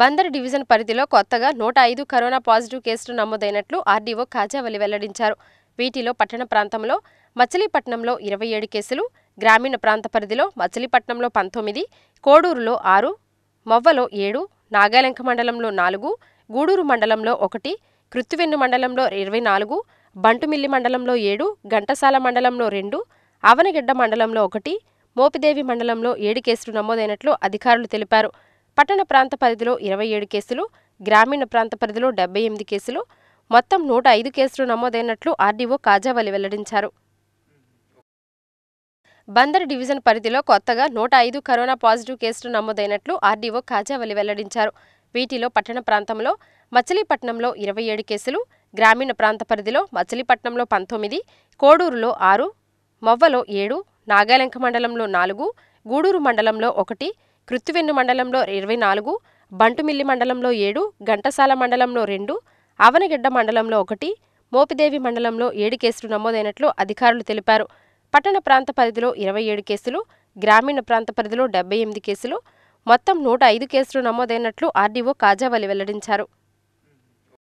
Bandar division పరిధిలో కొత్తగా నూట ఐదు కరోనా పాజిటివ్ కేసులు నమోదైనట్లు ఆర్డీఓ కాజావలి వెల్లడించారు వీటిలో పట్టణ ప్రాంతంలో మచిలీపట్నంలో ఇరవై ఏడు కేసులు గ్రామీణ ప్రాంత పరిధిలో మచిలీపట్నంలో పంతొమ్మిది కోడూరులో ఆరు మొవ్వలో ఏడు నాగాలంక మండలంలో నాలుగు గూడూరు మండలంలో ఒకటి కృత్తివెన్ను మండలంలో ఇరవై నాలుగు బంటుమిల్లి మండలంలో ఏడు ఘంటసాల మండలంలో రెండు ఆవనగడ్డ మండలంలో ఒకటి మోపిదేవి మండలంలో ఏడు కేసులు నమోదైనట్లు అధికారులు తెలిపారు పట్టణ ప్రాంత పరిధిలో ఇరవై ఏడు కేసులు గ్రామీణ ప్రాంత పరిధిలో డెబ్బై ఎనిమిది కేసులు మొత్తం నూట ఐదు కేసులు నమోదైనట్లు ఆర్డీఓ కాజావలి వెల్లడించారు బందర్ డివిజన్ పరిధిలో కొత్తగా నూట ఐదు కరోనా పాజిటివ్ కేసులు నమోదైనట్లు ఆర్డీఓ కాజావలి వెల్లడించారు వీటిలో పట్టణ ప్రాంతంలో మచిలీపట్నంలో ఇరవై ఏడు కేసులు గ్రామీణ ప్రాంత పరిధిలో మచిలీపట్నంలో పంతొమ్మిది కోడూరులో ఆరు మొవ్వలో ఏడు నాగాలంక మండలంలో నాలుగు గూడూరు మండలంలో ఒకటి పృథ్వెన్ను మండలంలో ఇరవై నాలుగు బంటుమిల్లి మండలంలో ఏడు ఘంటసాల మండలంలో రెండు అవనగిడ్డ మండలంలో ఒకటి మోపిదేవి మండలంలో ఏడు కేసులు నమోదైనట్లు అధికారులు తెలిపారు పట్టణ ప్రాంత పరిధిలో ఇరవై ఏడు కేసులు గ్రామీణ ప్రాంత పరిధిలో డెబ్బై ఎనిమిది కేసులు మొత్తం నూట ఐదు కేసులు నమోదైనట్లు ఆర్డీఓ కాజావలి వెల్లడించారు